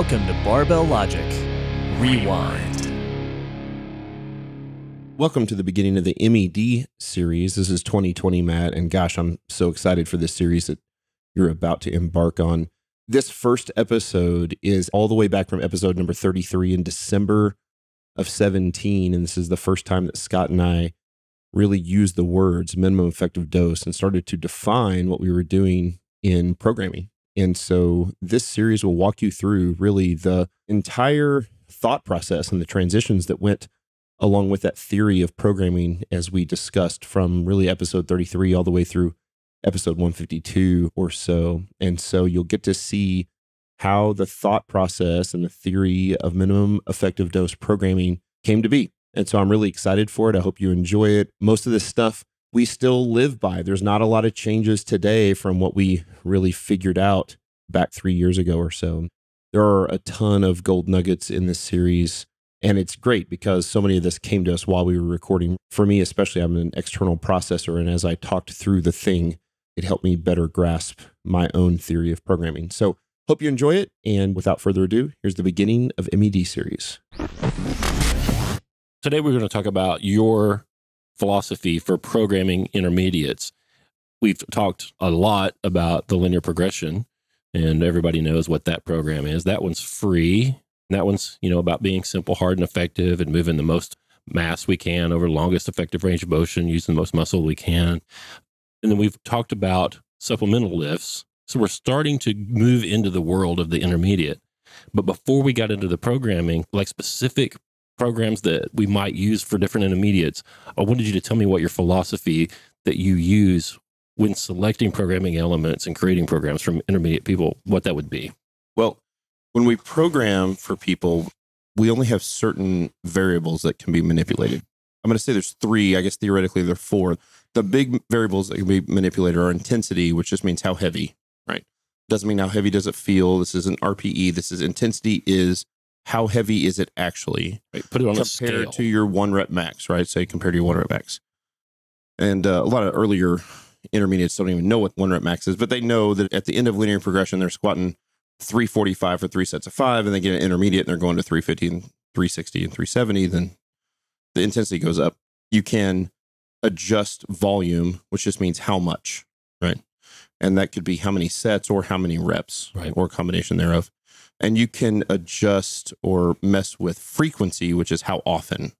Welcome to Barbell Logic Rewind. Welcome to the beginning of the MED series. This is 2020, Matt, and gosh, I'm so excited for this series that you're about to embark on. This first episode is all the way back from episode number 33 in December of 17, and this is the first time that Scott and I really used the words minimum effective dose and started to define what we were doing in programming and so this series will walk you through really the entire thought process and the transitions that went along with that theory of programming as we discussed from really episode 33 all the way through episode 152 or so. And so you'll get to see how the thought process and the theory of minimum effective dose programming came to be. And so I'm really excited for it. I hope you enjoy it. Most of this stuff we still live by. There's not a lot of changes today from what we really figured out back three years ago or so. There are a ton of gold nuggets in this series. And it's great because so many of this came to us while we were recording. For me, especially, I'm an external processor. And as I talked through the thing, it helped me better grasp my own theory of programming. So, hope you enjoy it. And without further ado, here's the beginning of MED series. Today, we're going to talk about your philosophy for programming intermediates. We've talked a lot about the linear progression and everybody knows what that program is. That one's free. That one's, you know, about being simple, hard, and effective and moving the most mass we can over the longest effective range of motion, using the most muscle we can. And then we've talked about supplemental lifts. So we're starting to move into the world of the intermediate. But before we got into the programming, like specific programs that we might use for different intermediates, I wanted you to tell me what your philosophy that you use when selecting programming elements and creating programs from intermediate people, what that would be? Well, when we program for people, we only have certain variables that can be manipulated. I'm going to say there's three. I guess theoretically there are four. The big variables that can be manipulated are intensity, which just means how heavy, right? Doesn't mean how heavy does it feel. This is an RPE. This is intensity is how heavy is it actually? Right, put it on compared to your one rep max, right? Say compared to your one rep max. And uh, a lot of earlier intermediates don't even know what one rep max is, but they know that at the end of linear progression, they're squatting 345 for three sets of five, and they get an intermediate and they're going to 350 and 360 and 370, then the intensity goes up. You can adjust volume, which just means how much, right? And that could be how many sets or how many reps, right? Or combination thereof. And you can adjust or mess with frequency, which is how often.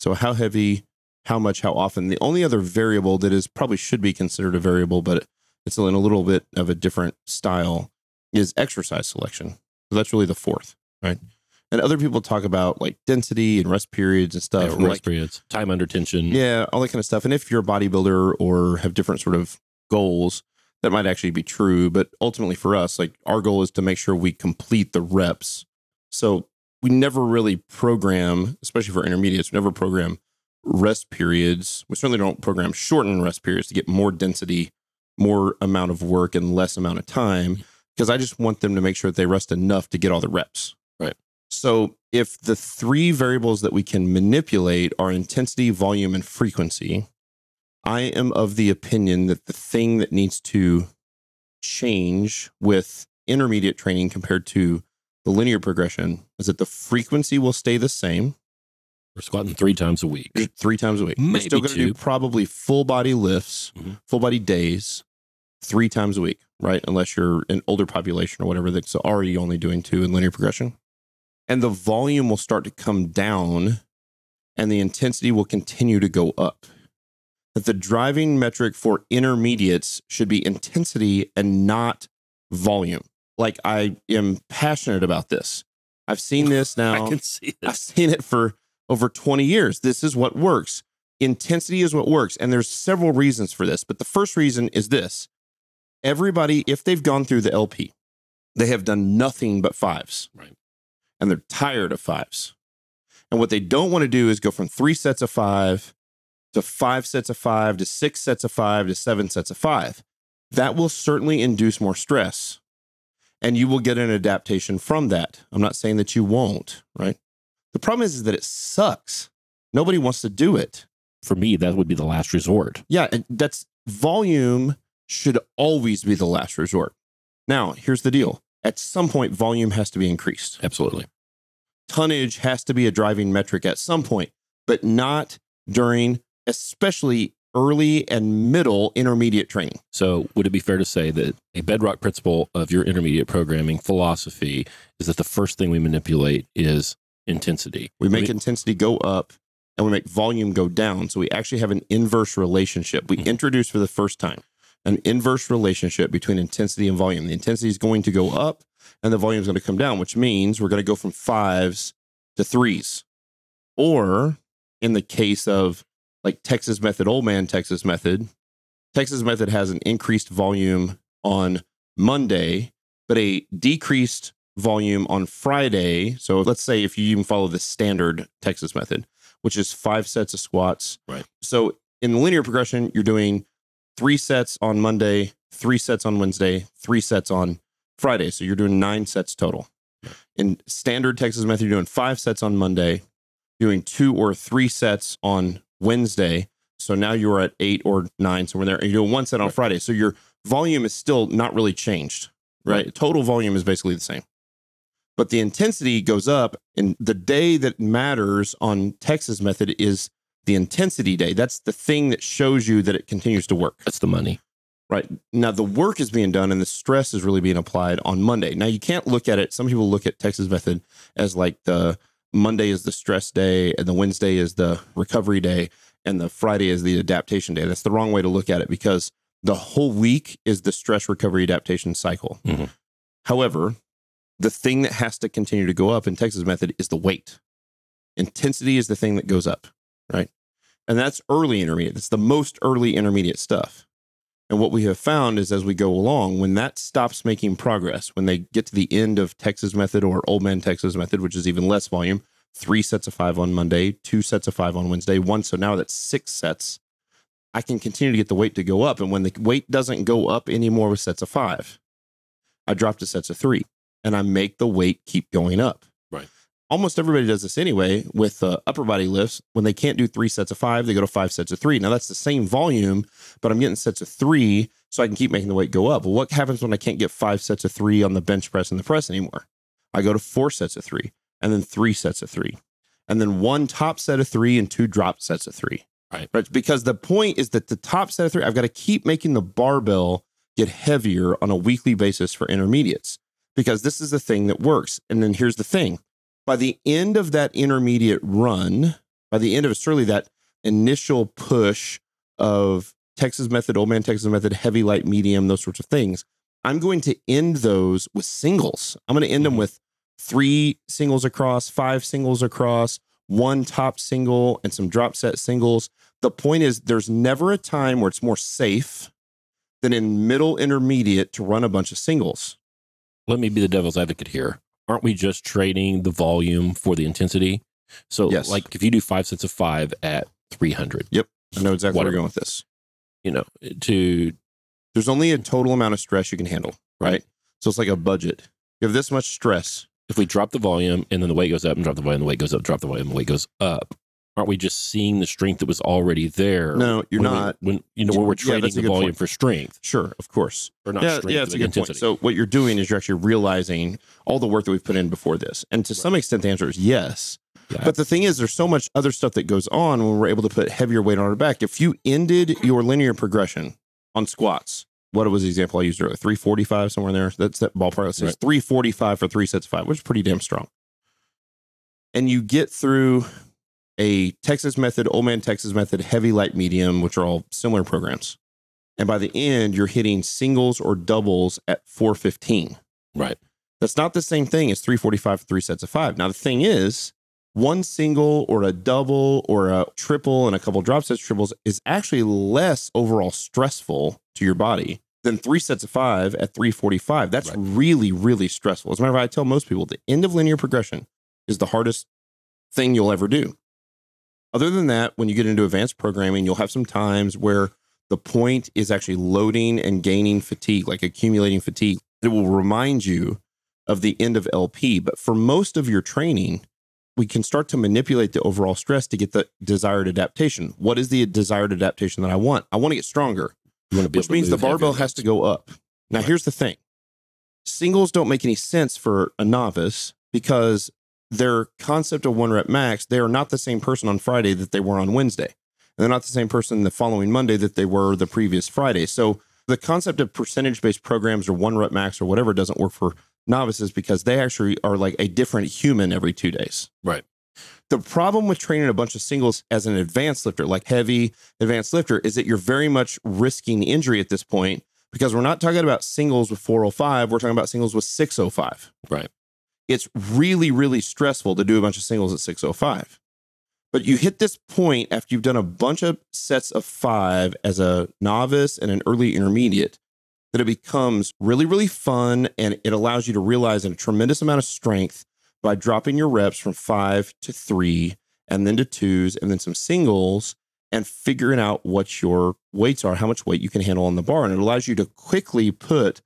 So, how heavy how much, how often. The only other variable that is probably should be considered a variable, but it's in a little bit of a different style is exercise selection. So that's really the fourth, right? And other people talk about like density and rest periods and stuff. Yeah, rest like, periods, time under tension. Yeah, all that kind of stuff. And if you're a bodybuilder or have different sort of goals, that might actually be true. But ultimately for us, like our goal is to make sure we complete the reps. So we never really program, especially for intermediates, we never program rest periods. We certainly don't program shortened rest periods to get more density, more amount of work, and less amount of time because mm-hmm. I just want them to make sure that they rest enough to get all the reps. Right. So if the three variables that we can manipulate are intensity, volume, and frequency, I am of the opinion that the thing that needs to change with intermediate training compared to the linear progression is that the frequency will stay the same we're squatting three times a week. Three times a week. Maybe We're still going to do probably full body lifts, mm-hmm. full body days, three times a week, right? Unless you're an older population or whatever that's already only doing two in linear progression. And the volume will start to come down and the intensity will continue to go up. That the driving metric for intermediates should be intensity and not volume. Like I am passionate about this. I've seen this now. I can see it. I've seen it for over 20 years. This is what works. Intensity is what works. And there's several reasons for this. But the first reason is this everybody, if they've gone through the LP, they have done nothing but fives. Right. And they're tired of fives. And what they don't want to do is go from three sets of five to five sets of five to six sets of five to seven sets of five. That will certainly induce more stress and you will get an adaptation from that. I'm not saying that you won't, right? The problem is, is that it sucks. Nobody wants to do it. For me, that would be the last resort. Yeah, that's volume should always be the last resort. Now, here's the deal. At some point, volume has to be increased. Absolutely. Tonnage has to be a driving metric at some point, but not during, especially early and middle intermediate training. So, would it be fair to say that a bedrock principle of your intermediate programming philosophy is that the first thing we manipulate is intensity. We make we, intensity go up and we make volume go down. So we actually have an inverse relationship. We mm-hmm. introduce for the first time an inverse relationship between intensity and volume. The intensity is going to go up and the volume is going to come down, which means we're going to go from fives to threes. Or in the case of like Texas method, old man Texas method, Texas method has an increased volume on Monday, but a decreased volume on Friday. So let's say if you even follow the standard Texas method, which is five sets of squats. Right. So in linear progression, you're doing three sets on Monday, three sets on Wednesday, three sets on Friday. So you're doing nine sets total. In standard Texas method, you're doing five sets on Monday, doing two or three sets on Wednesday. So now you're at eight or nine somewhere there. And you're doing one set on right. Friday. So your volume is still not really changed, right? right? Total volume is basically the same but the intensity goes up. And the day that matters on Texas method is the intensity day. That's the thing that shows you that it continues to work. That's the money. Right. Now, the work is being done and the stress is really being applied on Monday. Now, you can't look at it. Some people look at Texas method as like the Monday is the stress day and the Wednesday is the recovery day and the Friday is the adaptation day. That's the wrong way to look at it because the whole week is the stress recovery adaptation cycle. Mm -hmm. However, the thing that has to continue to go up in Texas method is the weight. Intensity is the thing that goes up, right? And that's early intermediate. It's the most early intermediate stuff. And what we have found is as we go along, when that stops making progress, when they get to the end of Texas method or old man Texas method, which is even less volume, three sets of five on Monday, two sets of five on Wednesday, one. So now that's six sets. I can continue to get the weight to go up. And when the weight doesn't go up anymore with sets of five, I drop to sets of three and I make the weight keep going up. Right. Almost everybody does this anyway with uh, upper body lifts. When they can't do three sets of five, they go to five sets of three. Now that's the same volume, but I'm getting sets of three so I can keep making the weight go up. Well, what happens when I can't get five sets of three on the bench press and the press anymore? I go to four sets of three and then three sets of three and then one top set of three and two drop sets of three. Right. right. Because the point is that the top set of three, I've got to keep making the barbell get heavier on a weekly basis for intermediates because this is the thing that works. And then here's the thing by the end of that intermediate run, by the end of certainly that initial push of Texas Method, Old Man Texas Method, Heavy, Light, Medium, those sorts of things, I'm going to end those with singles. I'm going to end them mm-hmm. with three singles across, five singles across, one top single, and some drop set singles. The point is, there's never a time where it's more safe than in middle intermediate to run a bunch of singles let me be the devil's advocate here. Aren't we just trading the volume for the intensity? So, yes. like, if you do five sets of five at 300. Yep. I know exactly whatever. where you're going with this. You know, to. There's only a total amount of stress you can handle, right? right? So it's like a budget. You have this much stress. If we drop the volume and then the weight goes up and drop the volume, the weight goes up, drop the volume, the weight goes up, aren't we just seeing the strength that was already there? No, you're when not. We, when you know when we're trading yeah, the volume point. for strength, sure, of course, or not yeah, strength. Yeah, that's a good intensity. point. So what you're doing is you're actually realizing all the work that we've put in before this, and to right. some extent, the answer is yes. Yeah. But the thing is, there's so much other stuff that goes on when we're able to put heavier weight on our back. If you ended your linear progression on squats, what was the example I used earlier? 345, somewhere there. That's that ballpark. That says right. 345 for three sets of five, which is pretty damn strong. And you get through a Texas Method, Old Man Texas Method, Heavy Light Medium, which are all similar programs. And by the end, you're hitting singles or doubles at 415. Right. That's not the same thing as 345 three sets of five. Now, the thing is, one single or a double or a triple and a couple drop sets triples is actually less overall stressful to your body than three sets of five at 345. That's right. really, really stressful. As a matter of fact, I tell most people the end of linear progression is the hardest thing you'll ever do. Other than that, when you get into advanced programming, you'll have some times where the point is actually loading and gaining fatigue, like accumulating fatigue. It will remind you of the end of LP. But for most of your training, we can start to manipulate the overall stress to get the desired adaptation. What is the desired adaptation that I want? I want to get stronger, to which means the barbell heavy. has to go up. Now, right. here's the thing singles don't make any sense for a novice because their concept of one rep max, they are not the same person on Friday that they were on Wednesday. And they're not the same person the following Monday that they were the previous Friday. So the concept of percentage based programs or one rep max or whatever doesn't work for novices because they actually are like a different human every two days. Right. The problem with training a bunch of singles as an advanced lifter, like heavy advanced lifter, is that you're very much risking injury at this point because we're not talking about singles with 405. We're talking about singles with 605. Right it's really, really stressful to do a bunch of singles at 605. But you hit this point after you've done a bunch of sets of five as a novice and an early intermediate that it becomes really, really fun. And it allows you to realize a tremendous amount of strength by dropping your reps from five to three and then to twos and then some singles and figuring out what your weights are, how much weight you can handle on the bar. And it allows you to quickly put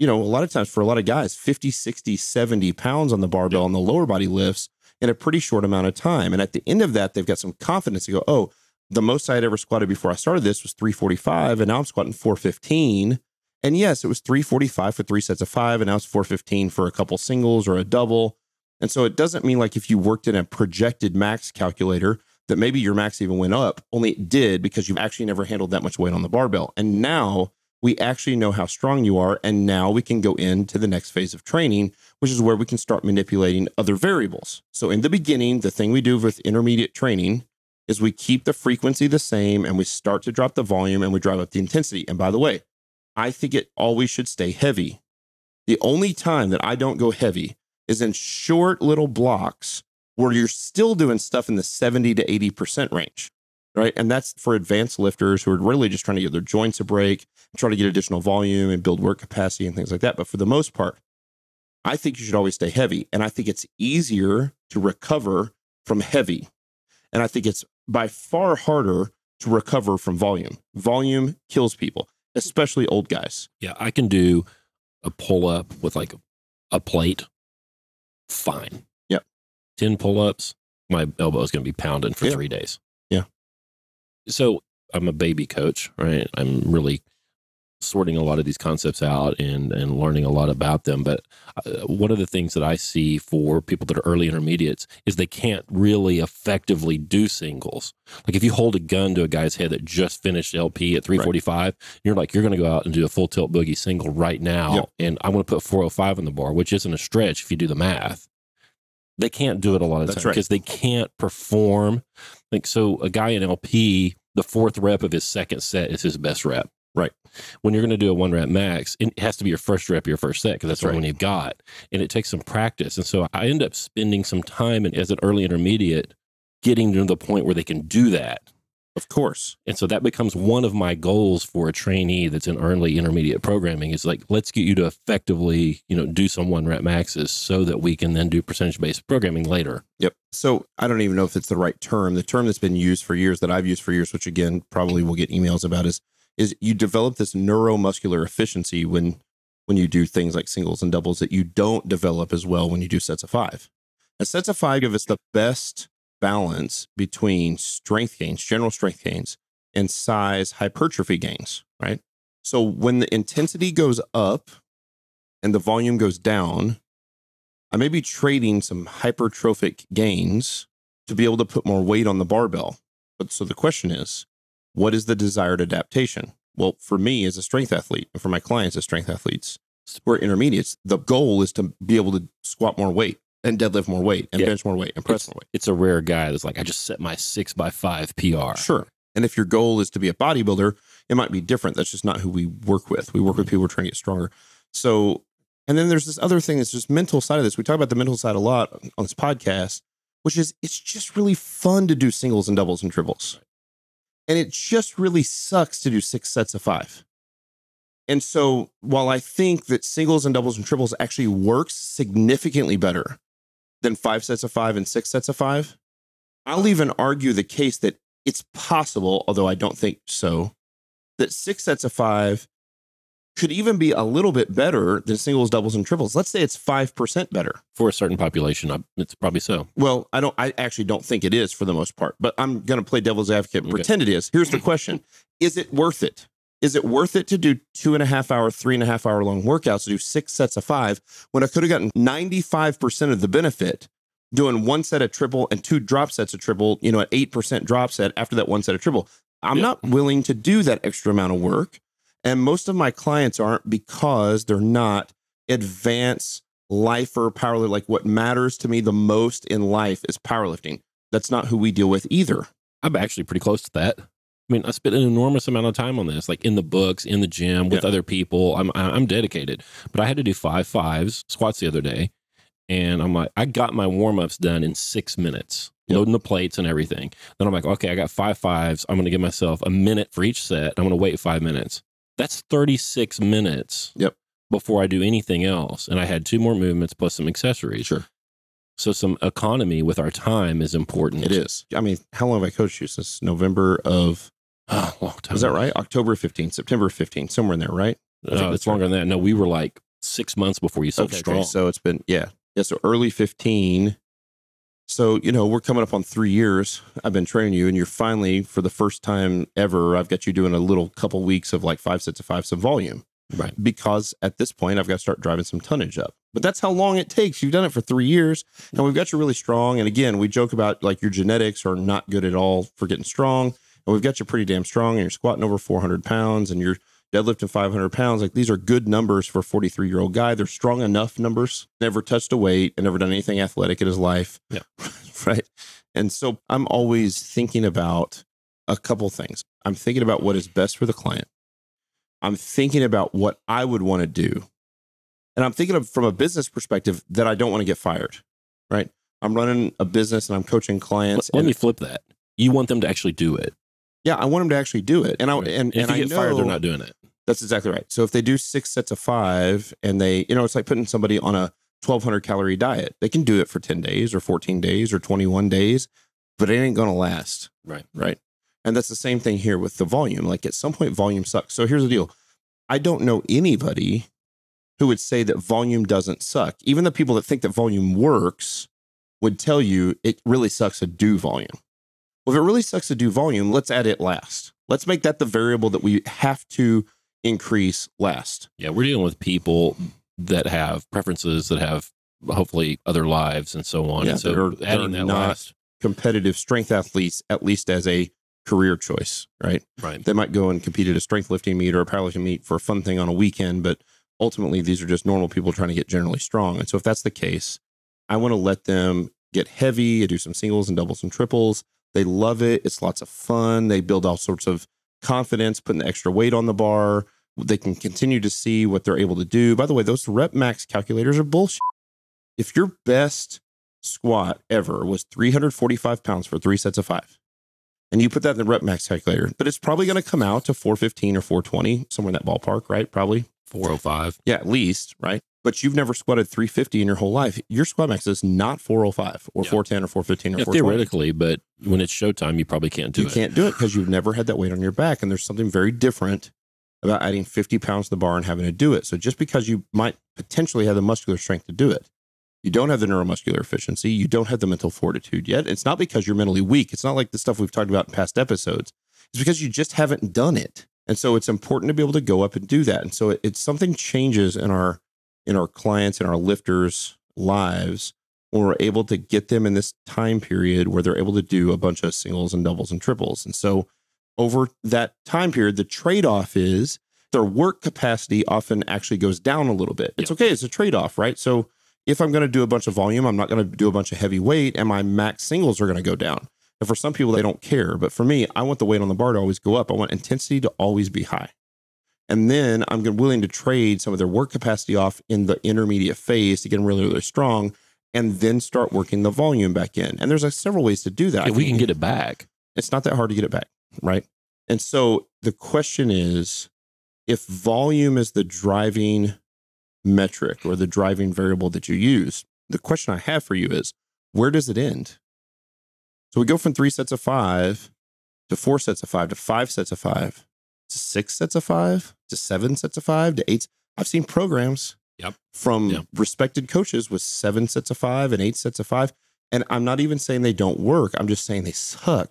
you know, a lot of times for a lot of guys, 50, 60, 70 pounds on the barbell and the lower body lifts in a pretty short amount of time. And at the end of that, they've got some confidence to go, oh, the most I had ever squatted before I started this was 345, and now I'm squatting 415. And yes, it was 345 for three sets of five, and now it's 415 for a couple singles or a double. And so it doesn't mean like if you worked in a projected max calculator that maybe your max even went up, only it did because you've actually never handled that much weight on the barbell. And now we actually know how strong you are. And now we can go into the next phase of training, which is where we can start manipulating other variables. So, in the beginning, the thing we do with intermediate training is we keep the frequency the same and we start to drop the volume and we drive up the intensity. And by the way, I think it always should stay heavy. The only time that I don't go heavy is in short little blocks where you're still doing stuff in the 70 to 80% range right? And that's for advanced lifters who are really just trying to get their joints a break, try to get additional volume and build work capacity and things like that. But for the most part, I think you should always stay heavy. And I think it's easier to recover from heavy. And I think it's by far harder to recover from volume. Volume kills people, especially old guys. Yeah, I can do a pull up with like a plate. Fine. Yep. 10 pull ups. My elbow is going to be pounding for yep. three days so I'm a baby coach, right? I'm really sorting a lot of these concepts out and and learning a lot about them. But uh, one of the things that I see for people that are early intermediates is they can't really effectively do singles. Like if you hold a gun to a guy's head that just finished LP at 345, right. you're like, you're going to go out and do a full tilt boogie single right now, yep. and I'm going to put 405 on the bar, which isn't a stretch if you do the math. They can't do it a lot of times because right. they can't perform. Like so, a guy in LP the fourth rep of his second set is his best rep. Right. When you're going to do a one rep max, it has to be your first rep, your first set, because that's, that's the right. one you've got. And it takes some practice. And so I end up spending some time and as an early intermediate getting to the point where they can do that of course. And so that becomes one of my goals for a trainee that's in early intermediate programming is like, let's get you to effectively, you know, do some one rep maxes so that we can then do percentage based programming later. Yep. So I don't even know if it's the right term. The term that's been used for years that I've used for years, which again, probably will get emails about is, is you develop this neuromuscular efficiency when, when you do things like singles and doubles that you don't develop as well when you do sets of five. And sets of five give us the best balance between strength gains, general strength gains, and size hypertrophy gains, right? So when the intensity goes up and the volume goes down, I may be trading some hypertrophic gains to be able to put more weight on the barbell. But so the question is, what is the desired adaptation? Well, for me as a strength athlete, and for my clients as strength athletes, we're intermediates. The goal is to be able to squat more weight and deadlift more weight and yeah. bench more weight and press it's, more weight. It's a rare guy that's like, I just set my six by five PR. Sure. And if your goal is to be a bodybuilder, it might be different. That's just not who we work with. We work with mm-hmm. people who are trying to get stronger. So, and then there's this other thing that's just mental side of this. We talk about the mental side a lot on this podcast, which is it's just really fun to do singles and doubles and triples. And it just really sucks to do six sets of five. And so while I think that singles and doubles and triples actually works significantly better than five sets of five and six sets of five. I'll even argue the case that it's possible, although I don't think so, that six sets of five could even be a little bit better than singles, doubles, and triples. Let's say it's 5% better. For a certain population, it's probably so. Well, I don't I actually don't think it is for the most part, but I'm going to play devil's advocate and okay. pretend it is. Here's the question. Is it worth it? is it worth it to do two and a half hour, three and a half hour long workouts to do six sets of five when I could have gotten 95% of the benefit doing one set of triple and two drop sets of triple, you know, at 8% drop set after that one set of triple? I'm not willing to do that extra amount of work. And most of my clients aren't because they're not advanced lifer powerlifter. Like what matters to me the most in life is powerlifting. That's not who we deal with either. I'm actually pretty close to that. I mean, I spent an enormous amount of time on this, like in the books, in the gym with yeah. other people. I'm I'm dedicated, but I had to do five fives squats the other day, and I'm like, I got my warm ups done in six minutes, yep. loading the plates and everything. Then I'm like, okay, I got five fives. I'm going to give myself a minute for each set. I'm going to wait five minutes. That's 36 minutes. Yep. Before I do anything else, and I had two more movements plus some accessories. Sure. So some economy with our time is important. It is. I mean, how long have I coached you since November of Oh, long time. Is that right? October 15th, September 15th, somewhere in there, right? Uh, it's longer right. than that. No, we were like six months before you sold okay, strong. Okay. So it's been, yeah. Yeah. So early 15. So, you know, we're coming up on three years. I've been training you, and you're finally, for the first time ever, I've got you doing a little couple weeks of like five sets of five some volume. Right. Because at this point, I've got to start driving some tonnage up. But that's how long it takes. You've done it for three years, and we've got you really strong. And again, we joke about like your genetics are not good at all for getting strong and we've got you pretty damn strong and you're squatting over 400 pounds and you're deadlifting 500 pounds. Like these are good numbers for a 43 year old guy. They're strong enough numbers, never touched a weight and never done anything athletic in his life. Yeah. right. And so I'm always thinking about a couple things. I'm thinking about what is best for the client. I'm thinking about what I would want to do. And I'm thinking of from a business perspective that I don't want to get fired. Right. I'm running a business and I'm coaching clients. Let, let me flip that. You want them to actually do it. Yeah, I want them to actually do it. And I right. and, if and get I know, fired, they're not doing it. That's exactly right. So if they do six sets of five, and they, you know, it's like putting somebody on a 1200 calorie diet. They can do it for 10 days or 14 days or 21 days, but it ain't going to last. Right. Right. And that's the same thing here with the volume. Like at some point, volume sucks. So here's the deal I don't know anybody who would say that volume doesn't suck. Even the people that think that volume works would tell you it really sucks to do volume. Well, if it really sucks to do volume, let's add it last. Let's make that the variable that we have to increase last. Yeah, we're dealing with people that have preferences, that have hopefully other lives and so on. Yeah, and so they're, adding they're that not last. competitive strength athletes, at least as a career choice, right? Right. They might go and compete at a strength lifting meet or a powerlifting meet for a fun thing on a weekend, but ultimately these are just normal people trying to get generally strong. And so if that's the case, I want to let them get heavy, do some singles and doubles and triples. They love it. It's lots of fun. They build all sorts of confidence, putting the extra weight on the bar. They can continue to see what they're able to do. By the way, those rep max calculators are bullshit. If your best squat ever was 345 pounds for three sets of five, and you put that in the rep max calculator, but it's probably going to come out to 415 or 420, somewhere in that ballpark, right? Probably 405. Yeah, at least, right? but you've never squatted 350 in your whole life. Your squat max is not 405 or yeah. 410 or 415 or yeah, 420. Theoretically, but when it's showtime, you probably can't do you it. You can't do it because you've never had that weight on your back. And there's something very different about adding 50 pounds to the bar and having to do it. So just because you might potentially have the muscular strength to do it, you don't have the neuromuscular efficiency. You don't have the mental fortitude yet. It's not because you're mentally weak. It's not like the stuff we've talked about in past episodes. It's because you just haven't done it. And so it's important to be able to go up and do that. And so it, it's something changes in our in our clients and our lifters' lives when we're able to get them in this time period where they're able to do a bunch of singles and doubles and triples. And so over that time period, the trade off is their work capacity often actually goes down a little bit. It's okay, it's a trade off, right? So if I'm going to do a bunch of volume, I'm not going to do a bunch of heavy weight, and my max singles are going to go down. And for some people, they don't care. But for me, I want the weight on the bar to always go up. I want intensity to always be high. And then I'm willing to trade some of their work capacity off in the intermediate phase to get them really, really strong and then start working the volume back in. And there's like several ways to do that. Yeah, we can get it back. It's not that hard to get it back, right? And so the question is if volume is the driving metric or the driving variable that you use, the question I have for you is where does it end? So we go from three sets of five to four sets of five to five sets of five to six sets of five to seven sets of five to eight. I've seen programs yep. from yep. respected coaches with seven sets of five and eight sets of five. And I'm not even saying they don't work. I'm just saying they suck.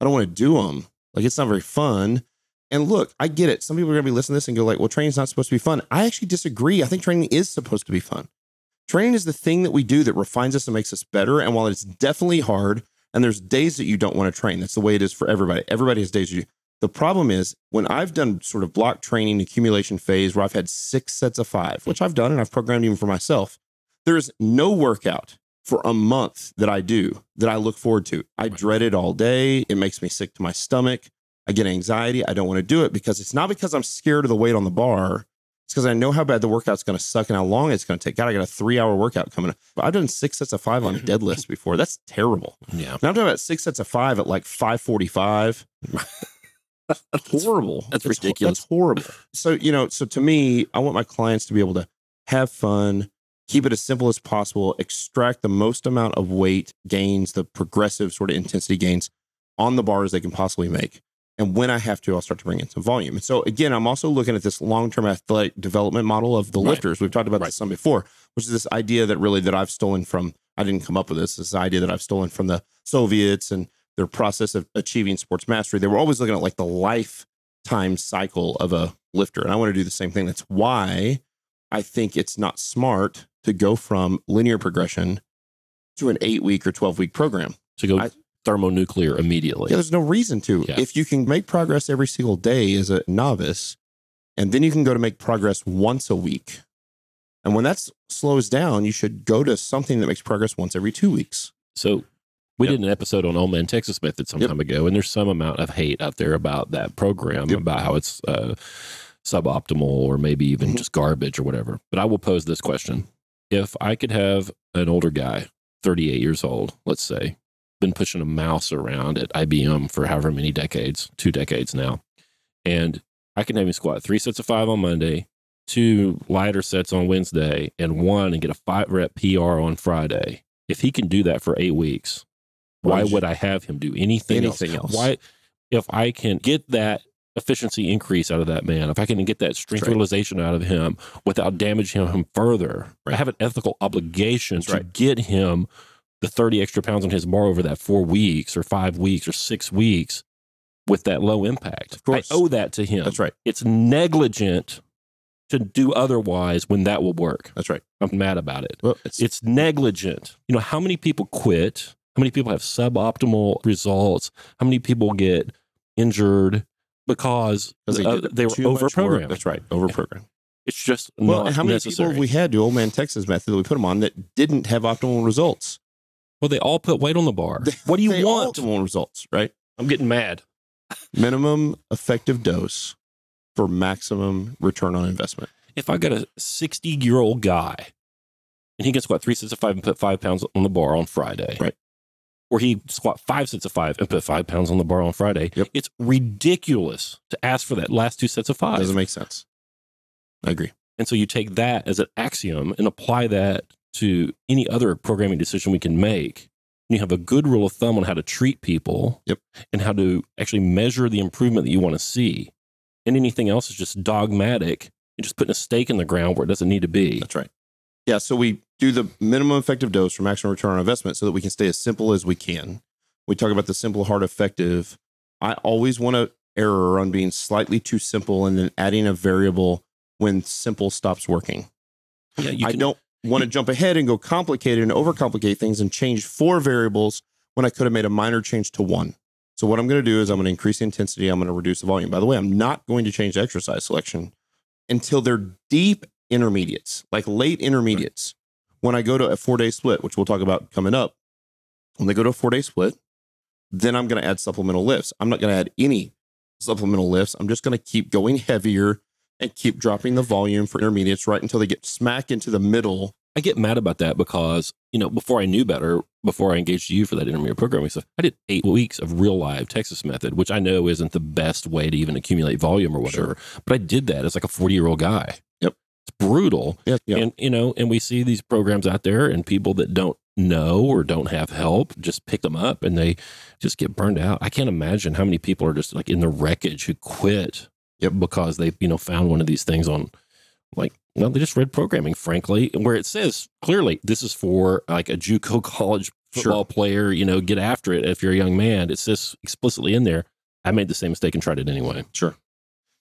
I don't want to do them. Like it's not very fun. And look, I get it. Some people are going to be listening to this and go like, "Well, training's not supposed to be fun." I actually disagree. I think training is supposed to be fun. Training is the thing that we do that refines us and makes us better. And while it's definitely hard, and there's days that you don't want to train, that's the way it is for everybody. Everybody has days you the problem is when I've done sort of block training accumulation phase where I've had six sets of five, which I've done and I've programmed even for myself, there is no workout for a month that I do that I look forward to. I dread it all day. It makes me sick to my stomach. I get anxiety. I don't want to do it because it's not because I'm scared of the weight on the bar. It's because I know how bad the workout's going to suck and how long it's going to take. God, I got a three hour workout coming up. But I've done six sets of five on a before. That's terrible. Yeah. Now I'm talking about six sets of five at like 545. horrible. That's, that's ridiculous. That's horrible. So, you know, so to me, I want my clients to be able to have fun, keep it as simple as possible, extract the most amount of weight gains, the progressive sort of intensity gains on the bars they can possibly make. And when I have to, I'll start to bring in some volume. And so, again, I'm also looking at this long-term athletic development model of the right. lifters. We've talked about right. this some before, which is this idea that really that I've stolen from. I didn't come up with this. This idea that I've stolen from the Soviets and their process of achieving sports mastery, they were always looking at like the lifetime cycle of a lifter. And I want to do the same thing. That's why I think it's not smart to go from linear progression to an eight week or 12 week program. To go I, thermonuclear immediately. Yeah, there's no reason to. Yeah. If you can make progress every single day as a novice, and then you can go to make progress once a week. And when that slows down, you should go to something that makes progress once every two weeks. So we yep. did an episode on Old Man Texas Method some yep. time ago, and there's some amount of hate out there about that program, yep. about how it's uh, suboptimal or maybe even mm-hmm. just garbage or whatever. But I will pose this question: If I could have an older guy, 38 years old, let's say, been pushing a mouse around at IBM for however many decades, two decades now, and I can have him squat three sets of five on Monday, two lighter sets on Wednesday, and one and get a five rep PR on Friday. If he can do that for eight weeks, why would I have him do anything, anything else? else? Why, if I can get that efficiency increase out of that man, if I can get that strength right. realization out of him without damaging him further, right. I have an ethical obligation That's to right. get him the 30 extra pounds on his bar over that four weeks or five weeks or six weeks with that low impact. Of course. I owe that to him. That's right. It's negligent to do otherwise when that will work. That's right. I'm mad about it. Well, it's, it's negligent. You know, how many people quit how many people have suboptimal results? How many people get injured because they, uh, they were overprogrammed? That's right, overprogrammed. It's just well, how many necessary. people have we had do old man Texas method that we put them on that didn't have optimal results? Well, they all put weight on the bar. What do you want? Optimal results, right? I'm getting mad. Minimum effective dose for maximum return on investment. If I got a 60 year old guy and he gets what three sets of five and put five pounds on the bar on Friday, right? where he squat five sets of five and put five pounds on the bar on Friday. Yep. It's ridiculous to ask for that last two sets of five. Doesn't make sense. I agree. And so you take that as an axiom and apply that to any other programming decision we can make. And you have a good rule of thumb on how to treat people yep. and how to actually measure the improvement that you want to see. And anything else is just dogmatic and just putting a stake in the ground where it doesn't need to be. That's right. Yeah. So we do the minimum effective dose for maximum return on investment so that we can stay as simple as we can. We talk about the simple, hard, effective. I always want to error on being slightly too simple and then adding a variable when simple stops working. Yeah, I can, don't want to jump ahead and go complicated and overcomplicate things and change four variables when I could have made a minor change to one. So what I'm going to do is I'm going to increase the intensity. I'm going to reduce the volume. By the way, I'm not going to change exercise selection until they're deep intermediates, like late intermediates when I go to a four day split, which we'll talk about coming up, when they go to a four day split, then I'm going to add supplemental lifts. I'm not going to add any supplemental lifts. I'm just going to keep going heavier and keep dropping the volume for intermediates right until they get smack into the middle. I get mad about that because, you know, before I knew better, before I engaged you for that intermediate programming stuff, I did eight weeks of real live Texas method, which I know isn't the best way to even accumulate volume or whatever. Sure. But I did that as like a 40 year old guy. It's brutal. Yeah, yeah. And, you know, and we see these programs out there and people that don't know or don't have help just pick them up and they just get burned out. I can't imagine how many people are just like in the wreckage who quit yep. because they, you know, found one of these things on like no, they just read programming, frankly, where it says clearly this is for like a JUCO college football sure. player. You know, get after it if you're a young man. It says explicitly in there. I made the same mistake and tried it anyway. Sure.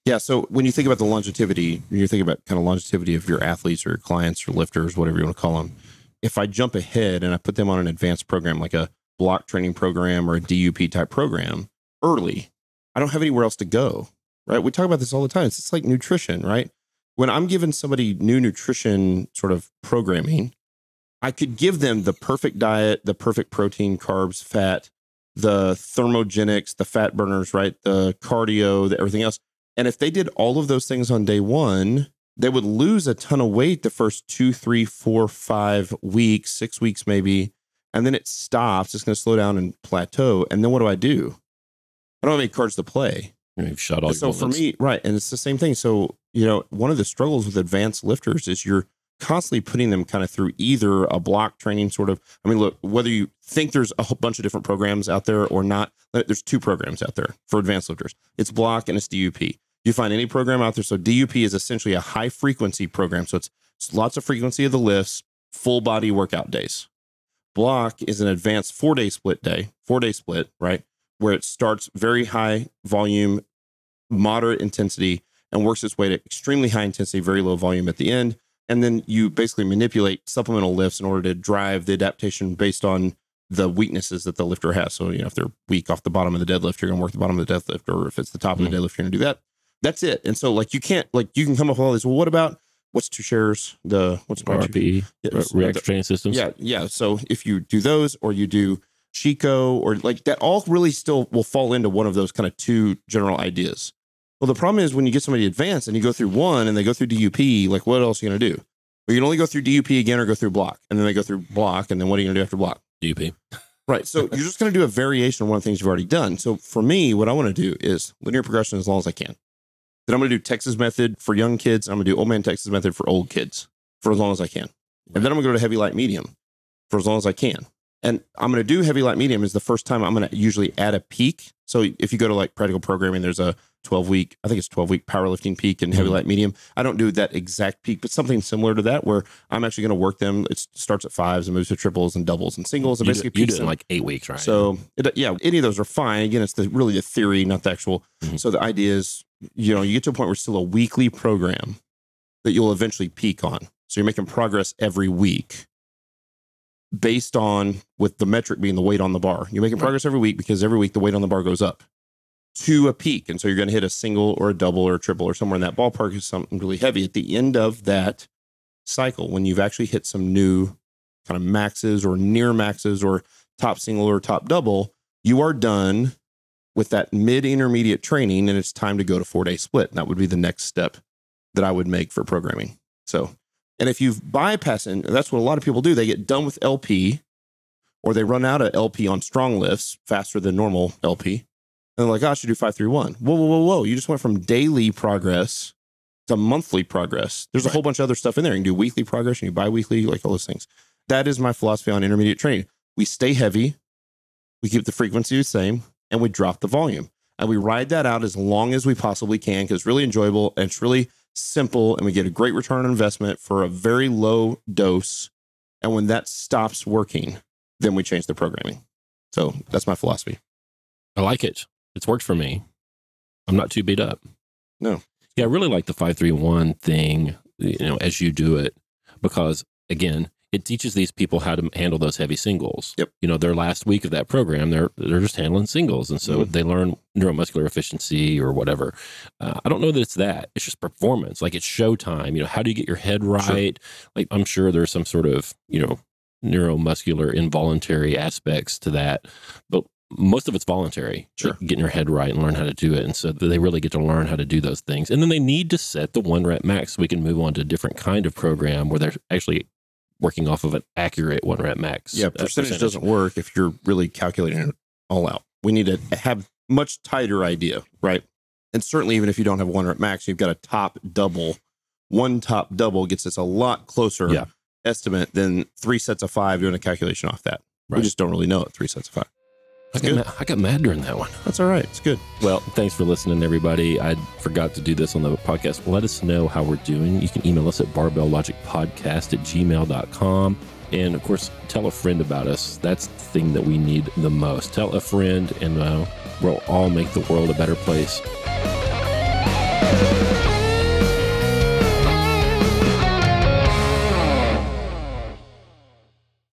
Yeah. So when you think about the longevity, you're thinking about kind of longevity of your athletes or your clients or lifters, whatever you want to call them. If I jump ahead and I put them on an advanced program like a block training program or a DUP type program early, I don't have anywhere else to go. Right. We talk about this all the time. It's, like nutrition, right? When I'm giving somebody new nutrition sort of programming, I could give them the perfect diet, the perfect protein, carbs, fat, the thermogenics, the fat burners, right? The cardio, the everything else and if they did all of those things on day one, they would lose a ton of weight the first two, three, four, five weeks, six weeks maybe. And then it stops. It's going to slow down and plateau. And then what do I do? I don't have any cards to play. You've shot all. So for me, right, and it's the same thing. So you know, one of the struggles with advanced lifters is you're constantly putting them kind of through either a block training sort of. I mean, look, whether you think there's a whole bunch of different programs out there or not, there's two programs out there for advanced lifters. It's block and it's DUP you find any program out there. So DUP is essentially a high frequency program. So it's, it's lots of frequency of the lifts, full body workout days. Block is an advanced four day split day, four day split, right? Where it starts very high volume, moderate intensity, and works its way to extremely high intensity, very low volume at the end. And then you basically manipulate supplemental lifts in order to drive the adaptation based on the weaknesses that the lifter has. So, you know, if they're weak off the bottom of the deadlift, you're going to work the bottom of the deadlift, or if it's the top mm-hmm. of the mm-hmm. deadlift, you're going to do that. That's it. And so like you can't like you can come up with all these. Well, what about what's two shares? The what's RPE React Reactor Systems. Yeah, yeah. So if you do those or you do Chico or like that, all really still will fall into one of those kind of two general ideas. Well, the problem is when you get somebody advanced and you go through one and they go through DUP, like what else are you gonna do? Well, you can only go through DUP again or go through block, and then they go through block, and then what are you gonna do after block? DUP. Right. So you're just going to do a variation of one of the things you've already done. So for me, what I want to do is linear progression as long as I can. Then I'm going to do Texas Method for young kids. I'm going to do Old Man Texas Method for old kids for as long as I can. And then I'm going to go to Heavy Light Medium for as long as I can. And I'm going to do Heavy Light Medium is the first time I'm going to usually add a peak. So if you go to like practical programming, there's a 12 week, I think it's 12 week powerlifting peak and heavy mm-hmm. light medium. I don't do that exact peak, but something similar to that where I'm actually going to work them. It starts at fives and moves to triples and doubles and singles. And you basically, do, you do it in like eight weeks, right? So it, yeah, any of those are fine. Again, it's the, really the theory, not the actual. Mm-hmm. So the idea is you know, you get to a point where it's still a weekly program that you'll eventually peak on. So you're making progress every week based on with the metric being the weight on the bar. You're making progress every week because every week the weight on the bar goes up to a peak. And so you're going to hit a single or a double or a triple or somewhere in that ballpark is something really heavy at the end of that cycle when you've actually hit some new kind of maxes or near maxes or top single or top double, you are done with that mid intermediate training and it's time to go to four day split. And that would be the next step that I would make for programming. So, and if you've and that's what a lot of people do. They get done with LP or they run out of LP on strong lifts faster than normal LP. And they're like, oh, I should do 531. Whoa, whoa, whoa, whoa. You just went from daily progress to monthly progress. There's a whole bunch of other stuff in there. You can do weekly progress, you bi weekly, like all those things. That is my philosophy on intermediate training. We stay heavy, we keep the frequency the same, and we drop the volume. And we ride that out as long as we possibly can because it's really enjoyable and it's really simple. And we get a great return on investment for a very low dose. And when that stops working, then we change the programming. So that's my philosophy. I like it. It's worked for me. I'm not too beat up. No. Yeah, I really like the 531 thing, you know, as you do it, because again, it teaches these people how to handle those heavy singles. Yep. You know, their last week of that program, they're they're just handling singles, and so mm -hmm. they learn neuromuscular efficiency or whatever. Uh, I don't know that it's that. It's just performance. Like it's showtime. You know, how do you get your head right? Sure. Like I'm sure there's some sort of you know neuromuscular involuntary aspects to that, but most of it's voluntary. Sure. getting your head right and learn how to do it. And so they really get to learn how to do those things. And then they need to set the one rep max so we can move on to a different kind of program where they're actually working off of an accurate one rep max. Yeah, uh, percentage, percentage, doesn't work if you're really calculating it all out. We need to have much tighter idea, right? And certainly, even if you don't have one rep max, you've got a top double. One top double gets us a lot closer yeah. estimate than three sets of five doing a calculation off that. Right. We just don't really know it. three sets of five. I got, mad, I got, mad, during that one. That's all right. It's good. Well, thanks for listening, everybody. I forgot to do this on the podcast. Let us know how we're doing. You can email us at barbelllogicpodcast at gmail.com. And of course, tell a friend about us. That's the thing that we need the most. Tell a friend, and uh, we'll all make the world a better place.